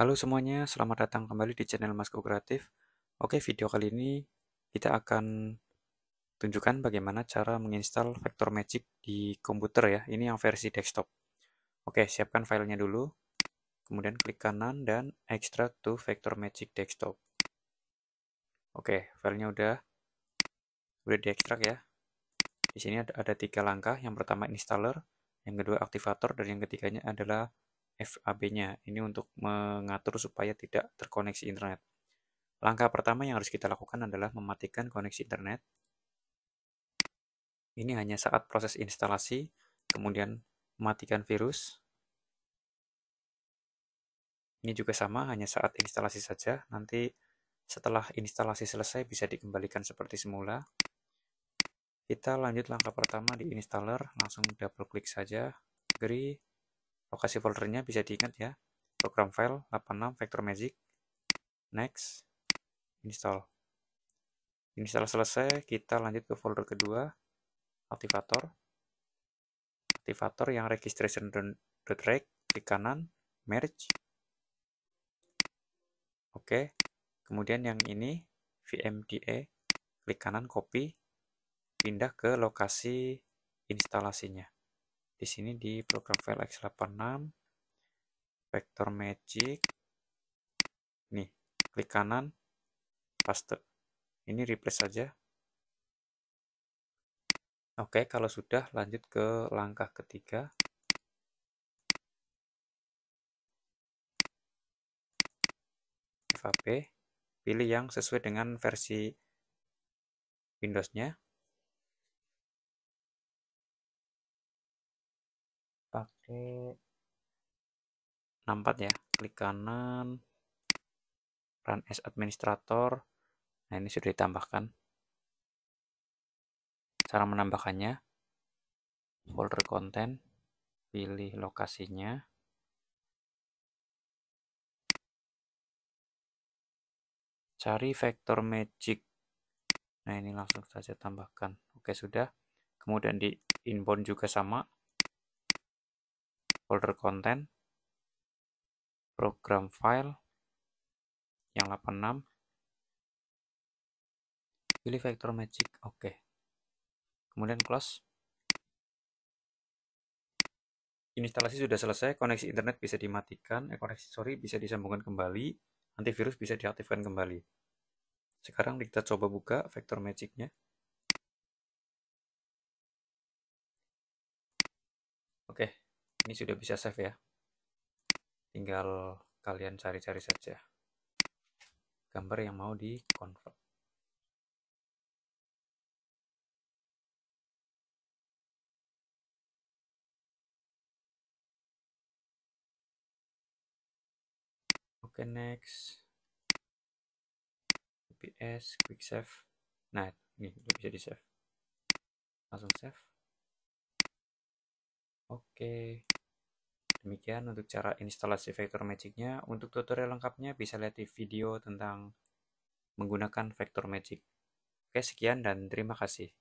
Halo semuanya, selamat datang kembali di channel Masku Kreatif. Oke, video kali ini kita akan tunjukkan bagaimana cara menginstal Vector Magic di komputer ya. Ini yang versi desktop. Oke, siapkan filenya dulu. Kemudian klik kanan dan extract to Vector Magic Desktop. Oke, filenya udah udah diekstrak ya. Di sini ada, ada tiga langkah. Yang pertama installer, yang kedua aktivator, dan yang ketiganya adalah FAB-nya. Ini untuk mengatur supaya tidak terkoneksi internet. Langkah pertama yang harus kita lakukan adalah mematikan koneksi internet. Ini hanya saat proses instalasi, kemudian matikan virus. Ini juga sama, hanya saat instalasi saja. Nanti setelah instalasi selesai bisa dikembalikan seperti semula. Kita lanjut langkah pertama di installer, langsung double klik saja, agree, Lokasi foldernya bisa diingat ya. Program file 86 Vector Magic. Next. Install. Install selesai, kita lanjut ke folder kedua. Aktivator. Aktivator yang registration .reg Klik kanan. Merge. Oke. Kemudian yang ini. VMDA. E, klik kanan, copy. Pindah ke lokasi instalasinya di sini di program file x86 vector magic nih klik kanan paste ini replace saja oke kalau sudah lanjut ke langkah ketiga FAP pilih yang sesuai dengan versi Windows-nya pakai 64 ya klik kanan run as administrator nah ini sudah ditambahkan cara menambahkannya folder konten pilih lokasinya cari vector magic nah ini langsung saja tambahkan oke sudah kemudian di inbound juga sama folder konten, program file, yang 86, pilih vector magic, oke. Okay. Kemudian close. Instalasi sudah selesai, koneksi internet bisa dimatikan, eh, koneksi sorry bisa disambungkan kembali, antivirus bisa diaktifkan kembali. Sekarang kita coba buka vector magicnya. ini sudah bisa save ya tinggal kalian cari-cari saja gambar yang mau di convert oke okay, next PS quick save nah ini udah bisa di save langsung save oke okay. Demikian untuk cara instalasi vector magicnya. Untuk tutorial lengkapnya bisa lihat di video tentang menggunakan vector magic. Oke, sekian dan terima kasih.